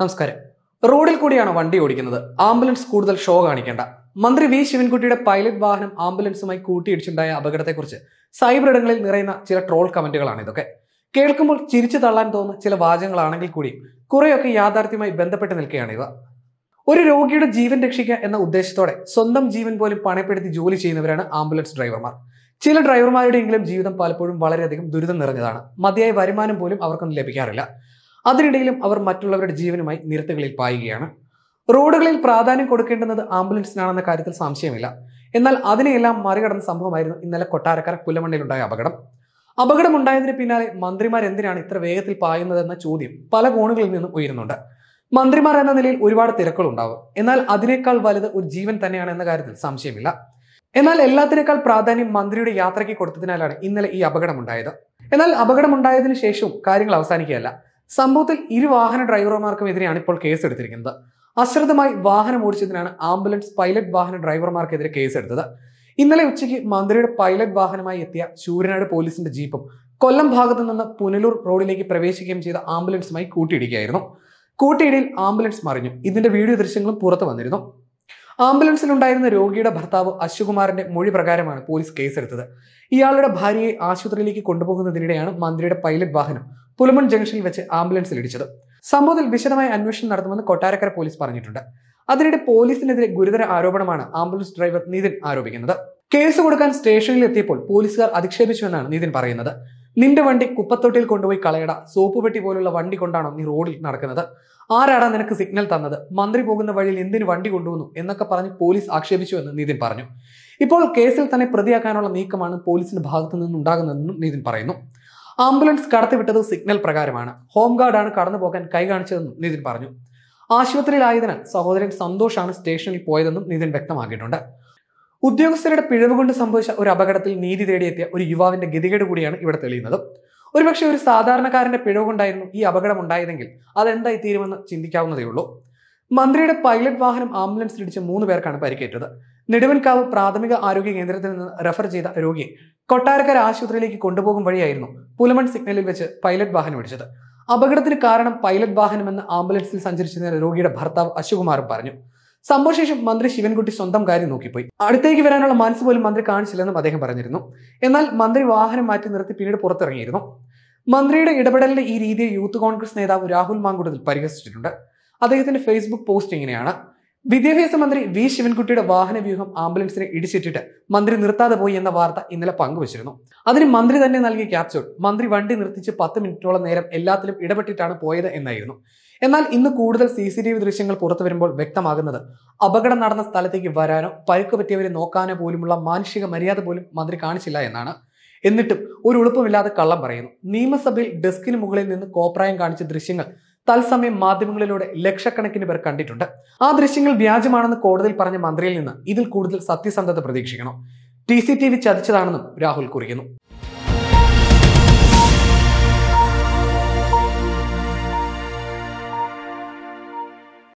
നമസ്കാരം റോഡിൽ കൂടിയാണ് വണ്ടി ഓടിക്കുന്നത് ആംബുലൻസ് കൂടുതൽ ഷോ കാണിക്കേണ്ട മന്ത്രി വി ശിവൻകുട്ടിയുടെ പൈലറ്റ് വാഹനം ആംബുലൻസുമായി കൂട്ടിയിടിച്ചുണ്ടായ അപകടത്തെക്കുറിച്ച് സൈബർ ഇടങ്ങളിൽ നിറയുന്ന ചില ട്രോൾ കമന്റുകളാണ് ഇതൊക്കെ കേൾക്കുമ്പോൾ ചിരിച്ചു തള്ളാൻ തോന്നുന്ന ചില വാചകങ്ങളാണെങ്കിൽ കൂടിയും കുറെയൊക്കെ യാഥാർത്ഥ്യമായി ബന്ധപ്പെട്ട് നിൽക്കുകയാണ് ഇവ ഒരു രോഗിയുടെ ജീവൻ രക്ഷിക്കുക എന്ന ഉദ്ദേശത്തോടെ സ്വന്തം ജീവൻ പോലും പണയപ്പെടുത്തി ജോലി ചെയ്യുന്നവരാണ് ആംബുലൻസ് ഡ്രൈവർമാർ ചില ഡ്രൈവർമാരുടെയെങ്കിലും ജീവിതം പലപ്പോഴും വളരെയധികം ദുരിതം നിറഞ്ഞതാണ് മതിയായ വരുമാനം പോലും അവർക്കൊന്നും ലഭിക്കാറില്ല അതിനിടയിലും അവർ മറ്റുള്ളവരുടെ ജീവനുമായി നിരത്തുകളിൽ പായുകയാണ് റോഡുകളിൽ പ്രാധാന്യം കൊടുക്കേണ്ടുന്നത് ആംബുലൻസിനാണെന്ന കാര്യത്തിൽ സംശയമില്ല എന്നാൽ അതിനെയെല്ലാം മറികടന്ന സംഭവമായിരുന്നു ഇന്നലെ കൊട്ടാരക്കര പുലമണ്ണിലുണ്ടായ അപകടം അപകടമുണ്ടായതിന് പിന്നാലെ മന്ത്രിമാർ എന്തിനാണ് ഇത്ര വേഗത്തിൽ പായുന്നതെന്ന ചോദ്യം പല കോണുകളിൽ നിന്നും ഉയരുന്നുണ്ട് മന്ത്രിമാർ എന്ന നിലയിൽ ഒരുപാട് തിരക്കുകളുണ്ടാവും എന്നാൽ അതിനേക്കാൾ വലുത് ഒരു ജീവൻ തന്നെയാണ് എന്ന കാര്യത്തിൽ സംശയമില്ല എന്നാൽ എല്ലാത്തിനേക്കാൾ പ്രാധാന്യം മന്ത്രിയുടെ യാത്രയ്ക്ക് കൊടുത്തതിനാലാണ് ഇന്നലെ ഈ അപകടമുണ്ടായത് എന്നാൽ അപകടമുണ്ടായതിനു ശേഷവും കാര്യങ്ങൾ അവസാനിക്കുകയല്ല സംഭവത്തിൽ ഇരു വാഹന എതിരെയാണ് ഇപ്പോൾ കേസെടുത്തിരിക്കുന്നത് അശ്രദ്ധമായി വാഹനം ഓടിച്ചതിനാണ് ആംബുലൻസ് പൈലറ്റ് വാഹന ഡ്രൈവർമാർക്കെതിരെ കേസെടുത്തത് ഇന്നലെ ഉച്ചയ്ക്ക് മന്ത്രിയുടെ പൈലറ്റ് വാഹനമായി എത്തിയ ശൂരനാട് പോലീസിന്റെ ജീപ്പും കൊല്ലം ഭാഗത്തു നിന്ന് പുനലൂർ റോഡിലേക്ക് പ്രവേശിക്കുകയും ചെയ്ത ആംബുലൻസുമായി കൂട്ടിയിടിക്കുകയായിരുന്നു കൂട്ടിയിടിയിൽ ആംബുലൻസ് മറിഞ്ഞു ഇതിന്റെ വീഡിയോ ദൃശ്യങ്ങളും പുറത്തു വന്നിരുന്നു ആംബുലൻസിലുണ്ടായിരുന്ന രോഗിയുടെ ഭർത്താവ് അശ്വകുമാറിന്റെ മൊഴി പ്രകാരമാണ് പോലീസ് കേസെടുത്തത് ഇയാളുടെ ഭാര്യയെ ആശുപത്രിയിലേക്ക് കൊണ്ടുപോകുന്നതിനിടെയാണ് മന്ത്രിയുടെ പൈലറ്റ് വാഹനം പുലമൺ ജംഗ്ഷനിൽ വെച്ച് ആംബുലൻസിൽ ഇടിച്ചത് സംഭവത്തിൽ വിശദമായ അന്വേഷണം നടത്തുമെന്ന് കൊട്ടാരക്കര പോലീസ് പറഞ്ഞിട്ടുണ്ട് അതിനിടെ പോലീസിനെതിരെ ഗുരുതര ആരോപണമാണ് ആംബുലൻസ് ഡ്രൈവർ നിതിൻ ആരോപിക്കുന്നത് കേസ് കൊടുക്കാൻ സ്റ്റേഷനിൽ എത്തിയപ്പോൾ പോലീസുകാർ അധിക്ഷേപിച്ചുവെന്നാണ് നിതിൻ പറയുന്നത് നിന്റെ വണ്ടി കുപ്പത്തൊട്ടിയിൽ കൊണ്ടുപോയി കളയട സോപ്പ് പെട്ടി പോലുള്ള വണ്ടി കൊണ്ടാണോ നീ റോഡിൽ നടക്കുന്നത് ആരാടാ നിനക്ക് സിഗ്നൽ തന്നത് മന്ത്രി പോകുന്ന വഴിയിൽ എന്തിന് വണ്ടി കൊണ്ടുവന്നു എന്നൊക്കെ പറഞ്ഞ് പോലീസ് ആക്ഷേപിച്ചുവെന്ന് നിതിൻ പറഞ്ഞു ഇപ്പോൾ കേസിൽ തന്നെ പ്രതിയാക്കാനുള്ള നീക്കമാണ് പോലീസിന്റെ ഭാഗത്തു നിന്നുണ്ടാകുന്നതെന്നും നിതിൻ പറയുന്നു ആംബുലൻസ് കടത്തിവിട്ടത് സിഗ്നൽ പ്രകാരമാണ് ഹോംഗാർഡാണ് കടന്നു പോകാൻ കൈ കാണിച്ചതെന്നും നിതിൻ പറഞ്ഞു ആശുപത്രിയിലായതിനാൽ സഹോദരൻ സന്തോഷാണ് സ്റ്റേഷനിൽ പോയതെന്നും നിതിൻ വ്യക്തമാക്കിയിട്ടുണ്ട് ഉദ്യോഗസ്ഥരുടെ പിഴവ് കൊണ്ട് സംഭവിച്ച ഒരു അപകടത്തിൽ നീതി തേടിയെത്തിയ ഒരു യുവാവിന്റെ ഗതികേട് കൂടിയാണ് ഇവിടെ തെളിയുന്നത് ഒരുപക്ഷെ ഒരു സാധാരണക്കാരന്റെ പിഴവ് കൊണ്ടായിരുന്നു ഈ അപകടം ഉണ്ടായതെങ്കിൽ അതെന്തായി തീരുമെന്ന് ചിന്തിക്കാവുന്നതേ ഉള്ളൂ മന്ത്രിയുടെ പൈലറ്റ് വാഹനം ആംബുലൻസിലിടിച്ച് മൂന്ന് പേർക്കാണ് പരിക്കേറ്റത് നെടുവൻകാവ് പ്രാഥമിക ആരോഗ്യ കേന്ദ്രത്തിൽ നിന്ന് റെഫർ ചെയ്ത രോഗിയെ കൊട്ടാരക്കര ആശുപത്രിയിലേക്ക് കൊണ്ടുപോകും വഴിയായിരുന്നു പുലമൺ സിഗ്നലിൽ വെച്ച് പൈലറ്റ് വാഹനം ഇടിച്ചത് അപകടത്തിന് കാരണം പൈലറ്റ് വാഹനമെന്ന് ആംബുലൻസിൽ സഞ്ചരിച്ചിരുന്ന രോഗിയുടെ ഭർത്താവ് അശുകുമാറും പറഞ്ഞു സംഭവശേഷം മന്ത്രി ശിവൻകുട്ടി സ്വന്തം കാര്യം നോക്കിപ്പോയി അടുത്തേക്ക് വരാനുള്ള മനസ്സ് പോലും മന്ത്രി കാണിച്ചില്ലെന്നും അദ്ദേഹം പറഞ്ഞിരുന്നു എന്നാൽ മന്ത്രി വാഹനം മാറ്റി നിർത്തി പിന്നീട് പുറത്തിറങ്ങിയിരുന്നു മന്ത്രിയുടെ ഇടപെടലിന്റെ ഈ രീതിയെ യൂത്ത് കോൺഗ്രസ് നേതാവ് രാഹുൽ മാങ്കുടത്തിൽ പരിഹസിച്ചിട്ടുണ്ട് അദ്ദേഹത്തിന്റെ ഫേസ്ബുക്ക് പോസ്റ്റ് ഇങ്ങനെയാണ് വിദ്യാഭ്യാസ മന്ത്രി വി ശിവൻകുട്ടിയുടെ വാഹന വ്യൂഹം ആംബുലൻസിനെ ഇടിച്ചിട്ടിട്ട് മന്ത്രി നിർത്താതെ പോയി എന്ന വാർത്ത ഇന്നലെ പങ്കുവച്ചിരുന്നു അതിന് മന്ത്രി തന്നെ നൽകിയ ക്യാപ്ചർ മന്ത്രി വണ്ടി നിർത്തിച്ച് പത്ത് മിനിറ്റോളം നേരം എല്ലാത്തിലും ഇടപെട്ടിട്ടാണ് പോയത് എന്നായിരുന്നു എന്നാൽ ഇന്ന് കൂടുതൽ സി സി ടി വി ദൃശ്യങ്ങൾ പുറത്തു വരുമ്പോൾ വ്യക്തമാകുന്നത് അപകടം നടന്ന സ്ഥലത്തേക്ക് വരാനോ പരുക്ക് പറ്റിയവരെ നോക്കാനോ പോലുമുള്ള മാനുഷിക മര്യാദ പോലും മന്ത്രി കാണിച്ചില്ല എന്നാണ് എന്നിട്ടും ഒരു എളുപ്പമില്ലാതെ കള്ളം പറയുന്നു നിയമസഭയിൽ ഡെസ്കിന് മുകളിൽ നിന്ന് കോപ്രായം കാണിച്ച ദൃശ്യങ്ങൾ തത്സമയം മാധ്യമങ്ങളിലൂടെ ലക്ഷക്കണക്കിന് പേർ കണ്ടിട്ടുണ്ട് ആ ദൃശ്യങ്ങൾ വ്യാജമാണെന്ന് കോടതിയിൽ പറഞ്ഞ മന്ത്രിയിൽ നിന്ന് ഇതിൽ കൂടുതൽ സത്യസന്ധത പ്രതീക്ഷിക്കണം ടി സി ടി വി ചതിച്ചതാണെന്നും രാഹുൽ കുറിക്കുന്നു